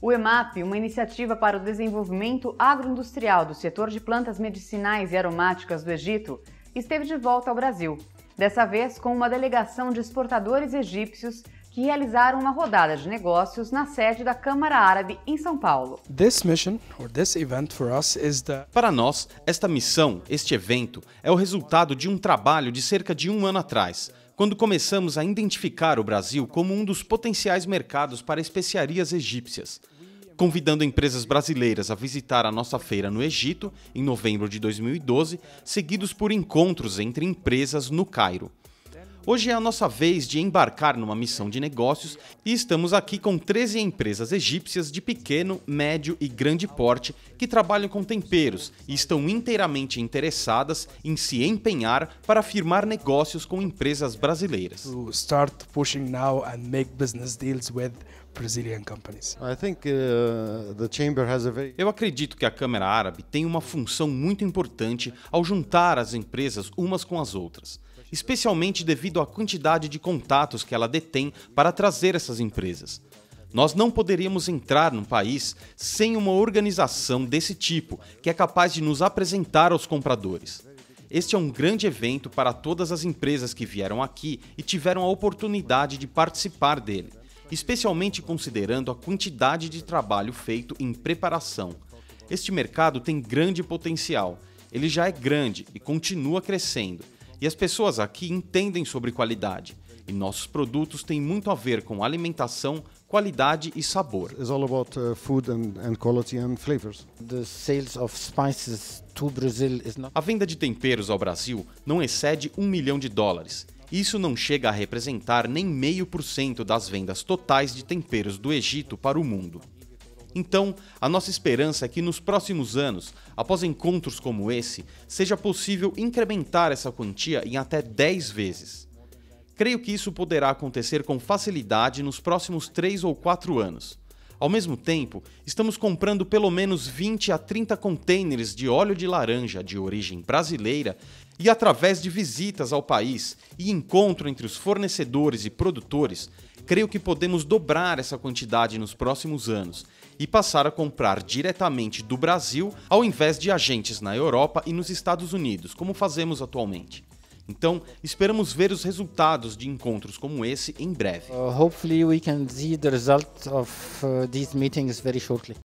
O EMAP, uma iniciativa para o desenvolvimento agroindustrial do setor de plantas medicinais e aromáticas do Egito, esteve de volta ao Brasil, dessa vez com uma delegação de exportadores egípcios que realizaram uma rodada de negócios na sede da Câmara Árabe em São Paulo. Para nós, esta missão, este evento, é o resultado de um trabalho de cerca de um ano atrás quando começamos a identificar o Brasil como um dos potenciais mercados para especiarias egípcias, convidando empresas brasileiras a visitar a nossa feira no Egito, em novembro de 2012, seguidos por encontros entre empresas no Cairo. Hoje é a nossa vez de embarcar numa missão de negócios e estamos aqui com 13 empresas egípcias de pequeno, médio e grande porte que trabalham com temperos e estão inteiramente interessadas em se empenhar para firmar negócios com empresas brasileiras. To start pushing now and make business deals with Brazilian companies. I think uh, the chamber has a very... Eu acredito que a Câmara Árabe tem uma função muito importante ao juntar as empresas umas com as outras especialmente devido à quantidade de contatos que ela detém para trazer essas empresas. Nós não poderíamos entrar num país sem uma organização desse tipo, que é capaz de nos apresentar aos compradores. Este é um grande evento para todas as empresas que vieram aqui e tiveram a oportunidade de participar dele, especialmente considerando a quantidade de trabalho feito em preparação. Este mercado tem grande potencial. Ele já é grande e continua crescendo e as pessoas aqui entendem sobre qualidade. E nossos produtos têm muito a ver com alimentação, qualidade e sabor. It's all about uh, food and, and quality and flavors. The sales of spices to Brazil is not... A venda de temperos ao Brasil não excede um milhão de dólares. Isso não chega a representar nem meio por cento das vendas totais de temperos do Egito para o mundo. Então, a nossa esperança é que nos próximos anos, após encontros como esse, seja possível incrementar essa quantia em até 10 vezes. Creio que isso poderá acontecer com facilidade nos próximos 3 ou 4 anos. Ao mesmo tempo, estamos comprando pelo menos 20 a 30 contêineres de óleo de laranja de origem brasileira e através de visitas ao país e encontro entre os fornecedores e produtores, creio que podemos dobrar essa quantidade nos próximos anos e passar a comprar diretamente do Brasil ao invés de agentes na Europa e nos Estados Unidos, como fazemos atualmente. Então, esperamos ver os resultados de encontros como esse em breve. Uh, hopefully we can see the result of uh, these meetings very shortly.